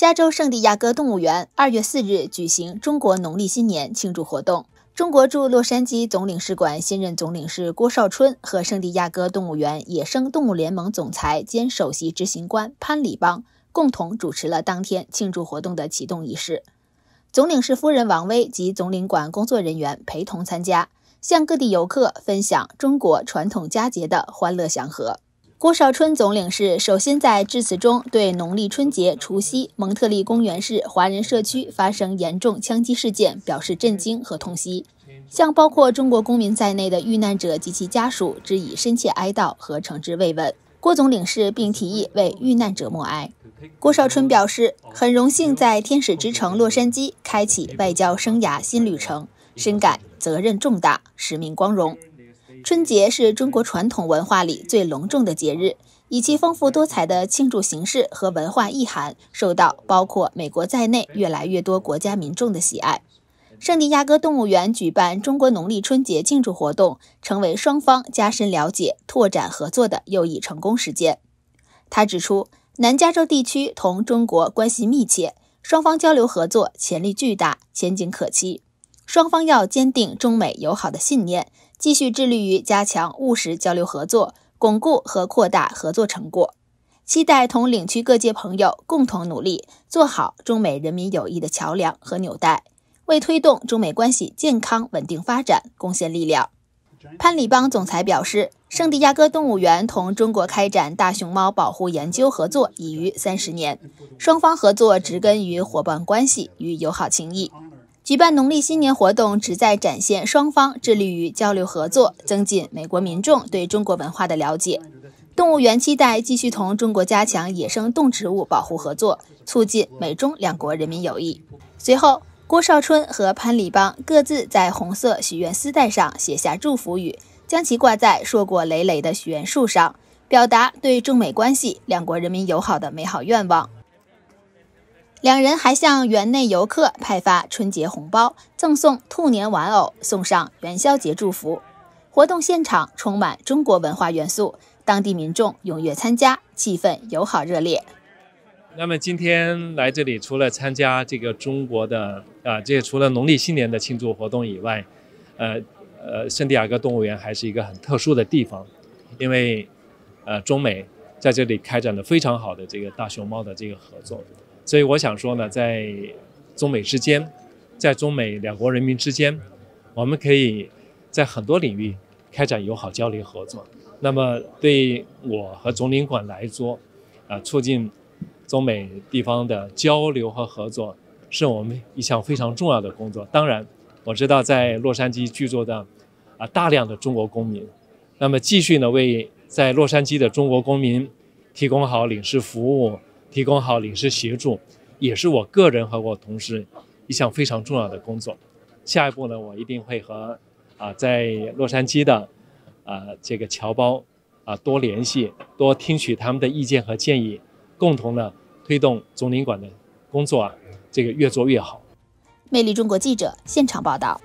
加州圣地亚哥动物园二月四日举行中国农历新年庆祝活动。中国驻洛杉矶总领事馆新任总领事郭少春和圣地亚哥动物园野生动物联盟总裁兼首席执行官潘礼邦共同主持了当天庆祝活动的启动仪式。总领事夫人王薇及总领馆工作人员陪同参加，向各地游客分享中国传统佳节的欢乐祥和。郭少春总领事首先在致辞中对农历春节除夕蒙特利公园市华人社区发生严重枪击事件表示震惊和痛惜，向包括中国公民在内的遇难者及其家属致以深切哀悼和诚挚慰问。郭总领事并提议为遇难者默哀。郭少春表示，很荣幸在天使之城洛杉矶开启外交生涯新旅程，深感责任重大，使命光荣。春节是中国传统文化里最隆重的节日，以其丰富多彩的庆祝形式和文化意涵，受到包括美国在内越来越多国家民众的喜爱。圣地亚哥动物园举办中国农历春节庆祝活动，成为双方加深了解、拓展合作的又一成功实践。他指出，南加州地区同中国关系密切，双方交流合作潜力巨大，前景可期。双方要坚定中美友好的信念，继续致力于加强务实交流合作，巩固和扩大合作成果，期待同领区各界朋友共同努力，做好中美人民友谊的桥梁和纽带，为推动中美关系健康稳定发展贡献力量。潘里邦总裁表示，圣地亚哥动物园同中国开展大熊猫保护研究合作已逾三十年，双方合作植根于伙伴关系与友好情谊。举办农历新年活动旨在展现双方致力于交流合作，增进美国民众对中国文化的了解。动物园期待继续同中国加强野生动植物保护合作，促进美中两国人民友谊。随后，郭少春和潘礼邦各自在红色许愿丝带上写下祝福语，将其挂在硕果累累的许愿树上，表达对中美关系、两国人民友好的美好愿望。两人还向园内游客派发春节红包，赠送兔年玩偶，送上元宵节祝福。活动现场充满中国文化元素，当地民众踊跃参加，气氛友好热烈。那么今天来这里，除了参加这个中国的啊，这除了农历新年的庆祝活动以外，呃呃，圣地亚哥动物园还是一个很特殊的地方，因为呃，中美在这里开展了非常好的这个大熊猫的这个合作。所以我想说呢，在中美之间，在中美两国人民之间，我们可以在很多领域开展友好交流合作。那么对我和总领馆来说，啊，促进中美地方的交流和合作，是我们一项非常重要的工作。当然，我知道在洛杉矶居住的啊大量的中国公民，那么继续呢为在洛杉矶的中国公民提供好领事服务。提供好领事协助，也是我个人和我同事一项非常重要的工作。下一步呢，我一定会和啊，在洛杉矶的啊这个侨胞啊多联系，多听取他们的意见和建议，共同呢推动总领馆的工作啊这个越做越好。魅力中国记者现场报道。